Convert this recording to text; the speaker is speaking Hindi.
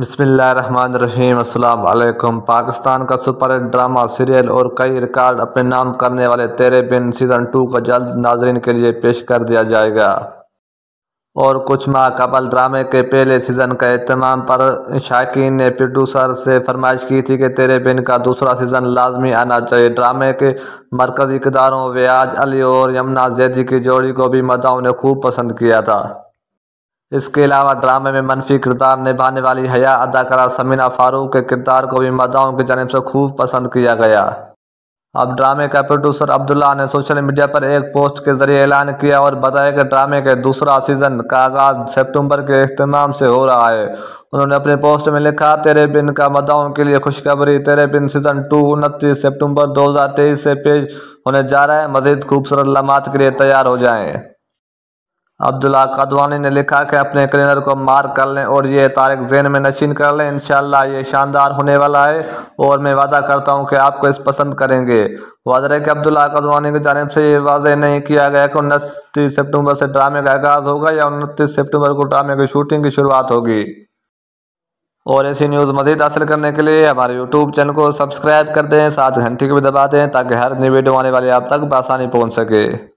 अस्सलाम अल्लाम पाकिस्तान का सुपर हिट ड्रामा सीरियल और कई रिकॉर्ड अपने नाम करने वाले तेरे बिन सीज़न टू को जल्द नाजरन के लिए पेश कर दिया जाएगा और कुछ माह कबल ड्रामे के पहले सीज़न का अहतमाम पर शाकिन ने प्रोड्यूसर से फरमाइश की थी कि तेरे बिन का दूसरा सीज़न लाजमी आना चाहिए ड्रामे के मरकज़ी किरदारों व्याज अली और यमुना जैदी की जोड़ी को भी मदाओं ने खूब पसंद किया था इसके अलावा ड्रामे में मनफी किरदार निभाने वाली हया अदाकारा समीना फारूक के किरदार को भी मदाओं की जानब से खूब पसंद किया गया अब ड्रामे का प्रोड्यूसर अब्दुल्ला ने सोशल मीडिया पर एक पोस्ट के जरिए ऐलान किया और बताया कि ड्रामे के दूसरा सीजन का आगाज सितंबर के अहतमाम से हो रहा है उन्होंने अपने पोस्ट में लिखा तेरे बिन का मदाओं के लिए खुशखबरी तेरे बिन सीजन टू उनतीस हज़ार तेईस से पेश होने जा रहा है मजीद खूबसूरत लमात के लिए तैयार हो जाएँ अब्दुल्ला कदवानी ने लिखा कि अपने क्लीनर को मार कर लें और ये तारक जैन में नशीन कर लें इन ये शानदार होने वाला है और मैं वादा करता हूँ कि आपको इस पसंद करेंगे वादर के अब्दुल्ला कदवानी की जानब से ये वाजह नहीं किया गया कि उनतीस सितंबर से ड्रामे का आगाज़ होगा या उनतीस सितंबर को ड्रामे की शूटिंग की शुरुआत होगी और ऐसी न्यूज़ मज़ीद हासिल करने के लिए हमारे यूट्यूब चैनल को सब्सक्राइब कर दें सात घंटे को भी दबा दें ताकि हर नई वीडियो आने वाली आप तक बसानी पहुँच सके